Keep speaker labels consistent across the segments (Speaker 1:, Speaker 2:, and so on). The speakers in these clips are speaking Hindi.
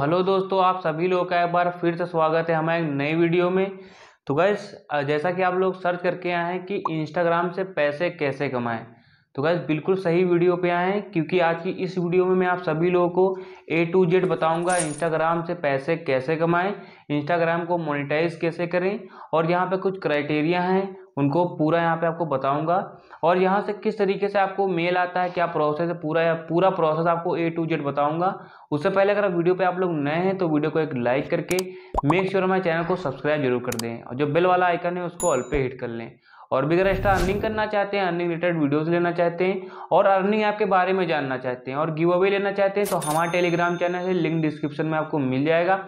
Speaker 1: हेलो दोस्तों आप सभी लोगों का एक बार फिर से स्वागत है हमारे नए वीडियो में तो गैस जैसा कि आप लोग सर्च करके आए हैं कि इंस्टाग्राम से पैसे कैसे कमाएं तो गैस बिल्कुल सही वीडियो पे आए हैं क्योंकि आज की इस वीडियो में मैं आप सभी लोगों को ए टू जेड बताऊंगा इंस्टाग्राम से पैसे कैसे कमाएं इंस्टाग्राम को मोनिटाइज कैसे करें और यहाँ पर कुछ क्राइटेरिया हैं उनको पूरा यहाँ पे आपको बताऊंगा और यहाँ से किस तरीके से आपको मेल आता है क्या प्रोसेस है पूरा पूरा प्रोसेस आपको ए टू जेड बताऊंगा उससे पहले अगर वीडियो पे आप लोग नए हैं तो वीडियो को एक लाइक करके मेक श्योर हमारे चैनल को सब्सक्राइब जरूर कर दें और जो बेल वाला आइकन है उसको अल्पे हिट कर लें और भी अगर एक्स्ट्रा अर्निंग करना चाहते हैं अर्निंग रिलेटेड वीडियोज़ लेना चाहते हैं और अर्निंग ऐप के बारे में जानना चाहते हैं और गिव अवे लेना चाहते हैं तो हमारा टेलीग्राम चैनल है लिंक डिस्क्रिप्शन में आपको मिल जाएगा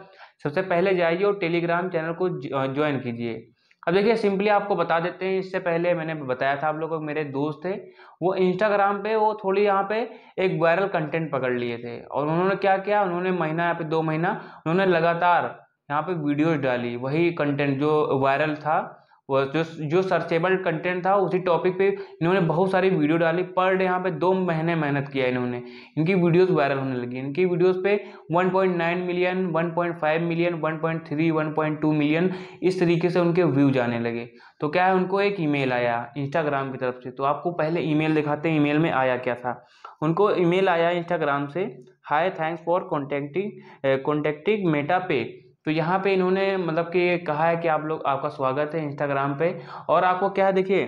Speaker 1: सबसे पहले जाइए और टेलीग्राम चैनल को ज्वाइन कीजिए अब देखिए सिंपली आपको बता देते हैं इससे पहले मैंने बताया था आप लोगों को मेरे दोस्त थे वो इंस्टाग्राम पे वो थोड़ी यहाँ पे एक वायरल कंटेंट पकड़ लिए थे और उन्होंने क्या किया उन्होंने महीना या फिर दो महीना उन्होंने लगातार यहाँ पे वीडियोज डाली वही कंटेंट जो वायरल था वो जो जो सर्चेबल कंटेंट था उसी टॉपिक पे इन्होंने बहुत सारी वीडियो डाली पर डे यहाँ पे दो महीने मेहनत किया इन्होंने इनकी वीडियोस वायरल होने लगी इनकी वीडियोस पे 1.9 मिलियन 1.5 मिलियन 1.3 1.2 मिलियन इस तरीके से उनके व्यू जाने लगे तो क्या है उनको एक ईमेल आया इंस्टाग्राम की तरफ से तो आपको पहले ई दिखाते हैं ईमेल में आया क्या था उनको ई आया इंस्टाग्राम से hi thanks for contacting contacting Meta पे तो यहाँ पे इन्होंने मतलब कि कहा है कि आप लोग आपका स्वागत है इंस्टाग्राम पे और आपको क्या देखिए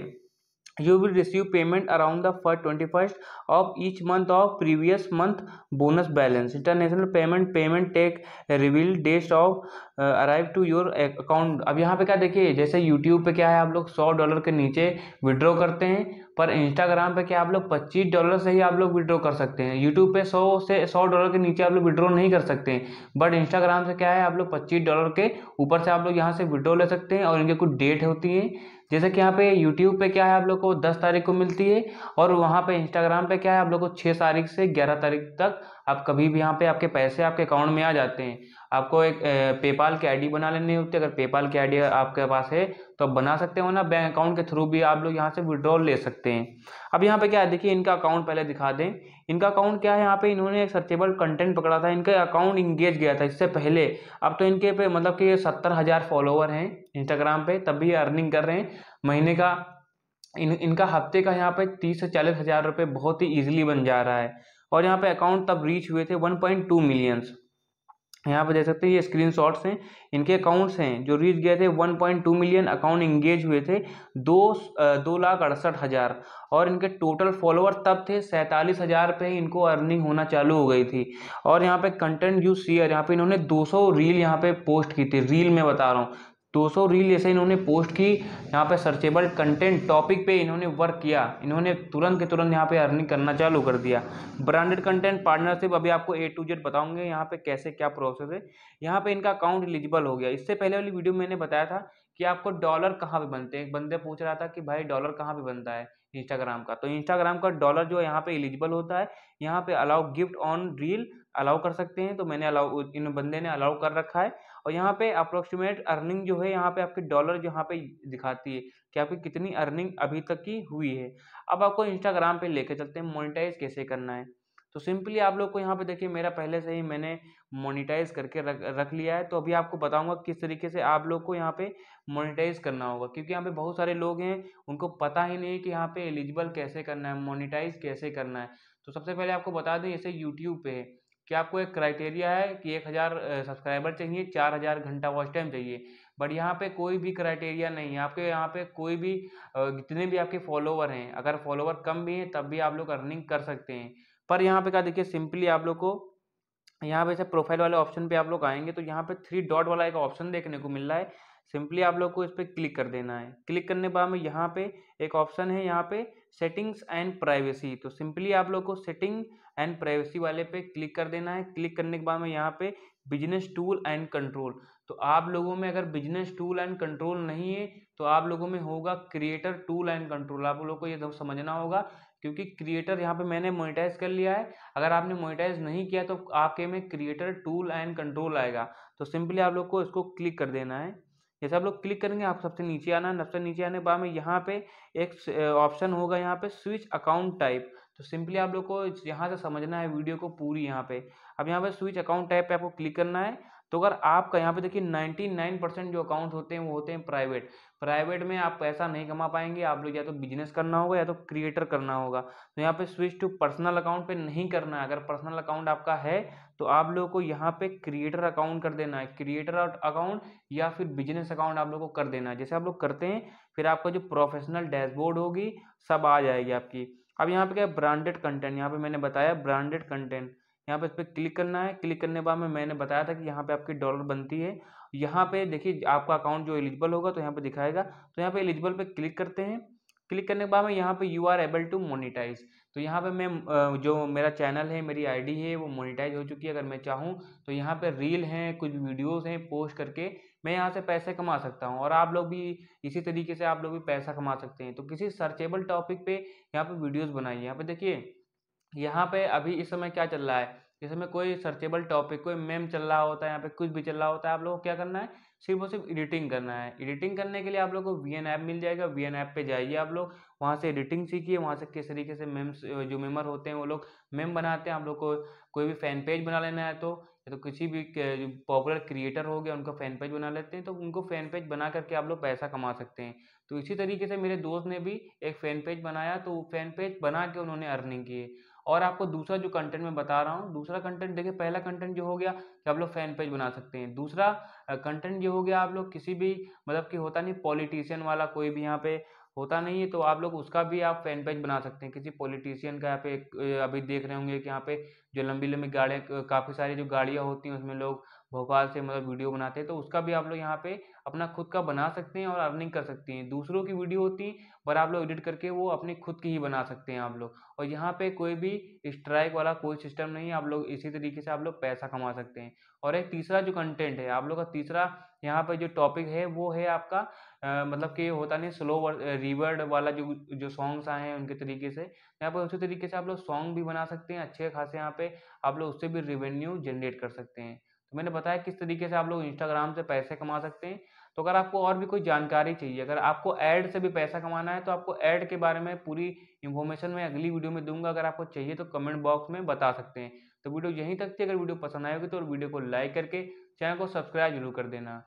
Speaker 1: you will receive payment around the first twenty first of each month of previous month bonus balance international payment payment take several days of arrive to your account अब यहाँ पे क्या देखिए जैसे यूट्यूब पे क्या है आप लोग सौ डॉलर के नीचे विड्रॉ करते हैं पर इंस्टाग्राम पे क्या आप लोग 25 डॉलर से ही आप लोग विड्रॉ कर सकते हैं यूट्यूब पे 100 से 100 डॉलर के नीचे आप लोग विड्रॉ नहीं कर सकते हैं बट इंस्टाग्राम से क्या है आप लोग 25 डॉलर के ऊपर से आप लोग यहाँ से विड्रॉ ले सकते हैं और इनके कुछ डेट होती हैं जैसे कि यहाँ पे यूट्यूब पे क्या है आप लोग को दस तारीख को मिलती है और वहाँ पर इंस्टाग्राम पर क्या है आप लोग को छः तारीख से ग्यारह तारीख तक आप कभी भी यहाँ पर आपके पैसे आपके अकाउंट में आ जाते हैं आपको एक पेपाल की आईडी बना लेनी होती है अगर पेपाल की आईडी आपके पास है तो आप बना सकते हो ना बैंक अकाउंट के थ्रू भी आप लोग यहाँ से विड्रॉल ले सकते हैं अब यहाँ पे क्या है देखिए इनका अकाउंट पहले दिखा दें इनका अकाउंट क्या है यहाँ पे इन्होंने एक सर्चेबल कंटेंट पकड़ा था इनका अकाउंट इंगेज गया था इससे पहले अब तो इनके पे मतलब कि सत्तर हज़ार फॉलोवर हैं इंस्टाग्राम पर तब भी अर्निंग कर रहे हैं महीने का इन इनका हफ्ते का यहाँ पे तीस से चालीस हज़ार रुपये बहुत ही ईजिली बन जा रहा है और यहाँ पे अकाउंट तब रीच हुए थे वन पॉइंट टू मिलियंस यहाँ पर देख सकते हैं ये स्क्रीन हैं इनके अकाउंट्स हैं जो रीच गए थे 1.2 मिलियन अकाउंट इंगेज हुए थे दो दो लाख अड़सठ हज़ार और इनके टोटल फॉलोअर तब थे सैंतालीस हज़ार पर इनको अर्निंग होना चालू हो गई थी और यहाँ पे कंटेंट यू शेयर यहाँ पे इन्होंने 200 रील यहाँ पे पोस्ट की थी रील में बता रहा हूँ 200 रील जैसे इन्होंने पोस्ट की यहाँ पे सर्चेबल कंटेंट टॉपिक पे इन्होंने वर्क किया इन्होंने तुरंत के तुरंत यहाँ पे अर्निंग करना चालू कर दिया ब्रांडेड कंटेंट पार्टनरशिप अभी आपको ए टू जेड बताऊंगे यहाँ पे कैसे क्या प्रोसेस है यहाँ पे इनका अकाउंट एलिजिबल हो गया इससे पहले वाली वीडियो में मैंने बताया था कि आपको डॉलर कहाँ पर बनते हैं एक बंदे पूछ रहा था कि भाई डॉलर कहाँ पर बनता है इंस्टाग्राम का तो इंस्टाग्राम का डॉलर जो है यहाँ पे एलिजिबल होता है यहाँ पे allow gift on reel allow कर सकते हैं तो मैंने अलाउ इन बंदे ने अलाउ कर रखा है और यहाँ पे अप्रोक्सीमेट अर्निंग जो है यहाँ पे आपके डॉलर यहाँ पे दिखाती है कि आपकी कितनी अर्निंग अभी तक की हुई है अब आपको इंस्टाग्राम पे लेके चलते हैं मोनिटाइज कैसे करना है तो सिंपली आप लोग को यहाँ पे देखिए मेरा पहले से ही मैंने मोनिटाइज करके रख रख लिया है तो अभी आपको बताऊंगा किस तरीके से आप लोग को यहाँ पे मोनिटाइज करना होगा क्योंकि यहाँ पे बहुत सारे लोग हैं उनको पता ही नहीं कि यहाँ पे एलिजिबल कैसे करना है मोनिटाइज कैसे करना है तो सबसे पहले आपको बता दें जैसे यूट्यूब पे है कि आपको एक क्राइटेरिया है कि एक हज़ार सब्सक्राइबर चाहिए चार हज़ार घंटा वॉच टाइम चाहिए बट यहाँ पे कोई भी क्राइटेरिया नहीं है आपके यहाँ पे कोई भी जितने भी आपके फॉलोवर हैं अगर फॉलोवर कम भी हैं तब भी आप लोग अर्निंग कर सकते हैं पर यहाँ पे क्या देखिए सिंपली आप लोग को यहाँ पे जैसे प्रोफाइल वाले ऑप्शन पर आप लोग आएंगे तो यहाँ पर थ्री डॉट वाला एक ऑप्शन देखने को मिल रहा है सिंपली आप लोग को इस पर क्लिक कर देना है क्लिक करने के बाद में यहाँ पर एक ऑप्शन है यहाँ पर सेटिंग्स एंड प्राइवेसी तो सिंपली आप लोग को सेटिंग एंड प्राइवेसी वाले पे क्लिक कर देना है क्लिक करने के बाद में यहाँ पे बिजनेस टूल एंड कंट्रोल तो आप लोगों में अगर बिजनेस टूल एंड कंट्रोल नहीं है तो आप लोगों में होगा क्रिएटर टूल एंड कंट्रोल आप लोगों को ये सब समझना होगा क्योंकि क्रिएटर यहाँ पे मैंने मोनिटाइज कर लिया है अगर आपने मोनिटाइज नहीं किया तो आपके में क्रिएटर टूल एंड कंट्रोल आएगा तो सिंपली आप लोग को इसको क्लिक कर देना है जैसे आप लोग क्लिक करेंगे आप सबसे नीचे आना है सबसे नीचे आने के बाद में यहाँ पे एक ऑप्शन होगा यहाँ पे स्विच अकाउंट टाइप तो सिंपली आप लोग को यहाँ से समझना है वीडियो को पूरी यहाँ पे अब यहाँ पे स्विच अकाउंट टाइप पे आपको क्लिक करना है तो अगर आपका यहाँ पे देखिए नाइन परसेंट जो अकाउंट होते हैं वो होते हैं प्राइवेट प्राइवेट में आप पैसा नहीं कमा पाएंगे आप लोग या तो बिजनेस करना होगा या तो क्रिएटर करना होगा तो यहाँ पे स्विच टू पर्सनल अकाउंट पे नहीं करना है अगर पर्सनल अकाउंट आपका है तो आप लोगों को यहाँ पे क्रिएटर अकाउंट कर देना है क्रिएटर अकाउंट या फिर बिजनेस अकाउंट आप लोग को कर देना है जैसे आप लोग करते हैं फिर आपका जो प्रोफेशनल डैशबोर्ड होगी सब आ जाएगी आपकी अब यहाँ पे क्या ब्रांडेड कंटेंट यहाँ पे मैंने बताया ब्रांडेड कंटेंट यहाँ पे इस पर क्लिक करना है क्लिक करने के बाद में मैंने बताया था कि यहाँ पे आपकी डॉलर बनती है यहाँ पे देखिए आपका अकाउंट जो एलिजिबल होगा तो यहाँ पे दिखाएगा तो यहाँ पे एलिजिबल पे क्लिक करते हैं क्लिक करने के बाद में यहाँ पे you are able to monetize तो यहाँ पे मैं जो मेरा चैनल है मेरी आईडी है वो मोनिटाइज हो चुकी है अगर मैं चाहूँ तो यहाँ पे रील हैं कुछ वीडियोस हैं पोस्ट करके मैं यहाँ से पैसे कमा सकता हूँ और आप लोग भी इसी तरीके से आप लोग भी पैसा कमा सकते हैं तो किसी सर्चेबल टॉपिक पे यहाँ पे वीडियोज़ बनाइए यहाँ पे देखिए यहाँ पे अभी इस समय क्या चल रहा है इस समय कोई सर्चेबल टॉपिक कोई मेम चल रहा होता है यहाँ पे कुछ भी चल रहा होता है आप लोगों को क्या करना है सिर्फ और सिर्फ एडिटिंग करना है एडिटिंग करने के लिए आप लोग को वी एन ऐप मिल जाएगा वी एन ऐप पे जाइए आप लोग वहाँ से एडिटिंग सीखिए वहाँ से किस तरीके से मेम्स जो मेमर होते हैं वो लोग मेम बनाते हैं आप लोग को कोई भी फैन पेज बना लेना है तो या तो किसी भी पॉपुलर क्रिएटर हो गया उनका फैन पेज बना लेते हैं तो उनको फैन पेज बना करके आप लोग पैसा कमा सकते हैं तो इसी तरीके से मेरे दोस्त ने भी एक फैन पेज बनाया तो फैन पेज बना के उन्होंने अर्निंग की और आपको दूसरा जो कंटेंट मैं बता रहा हूँ दूसरा कंटेंट देखिए पहला कंटेंट जो हो गया कि आप लोग फैन पेज बना सकते हैं दूसरा कंटेंट जो हो गया आप लोग किसी भी मतलब कि होता नहीं पॉलिटिशियन वाला कोई भी यहाँ पे होता नहीं है तो आप लोग उसका भी आप फैन पेज बना सकते हैं किसी पॉलिटिशियन का यहाँ पे अभी देख रहे होंगे कि यहाँ पे जो लंबी लंबी गाड़ियाँ काफ़ी सारी जो गाड़ियाँ होती हैं उसमें लोग भोपाल से मतलब वीडियो बनाते हैं तो उसका भी आप लोग यहाँ पे अपना खुद का बना सकते हैं और अर्निंग कर सकते हैं दूसरों की वीडियो होती हैं पर आप लोग एडिट करके वो अपने खुद की ही बना सकते हैं आप लोग और यहाँ पे कोई भी स्ट्राइक वाला कोई सिस्टम नहीं है आप लोग इसी तरीके से आप लोग पैसा कमा सकते हैं और एक तीसरा जो कंटेंट है आप लोग का तीसरा यहाँ पर जो टॉपिक है वो है आपका आ, मतलब कि होता नहीं स्लो रिवर्ड वाला जो जो सॉन्ग्स आए हैं उनके तरीके से यहाँ पर उसी तरीके से आप लोग सॉन्ग भी बना सकते हैं अच्छे खासे यहाँ पर आप लोग उससे भी रिवेन्यू जनरेट कर सकते हैं तो मैंने बताया किस तरीके से आप लोग इंस्टाग्राम से पैसे कमा सकते हैं तो अगर आपको और भी कोई जानकारी चाहिए अगर आपको ऐड से भी पैसा कमाना है तो आपको ऐड के बारे में पूरी इन्फॉर्मेशन मैं अगली वीडियो में दूंगा अगर आपको चाहिए तो कमेंट बॉक्स में बता सकते हैं तो वीडियो यहीं तक थी अगर वीडियो पसंद आएगी तो वीडियो को लाइक करके चैनल को सब्सक्राइब जरूर कर देना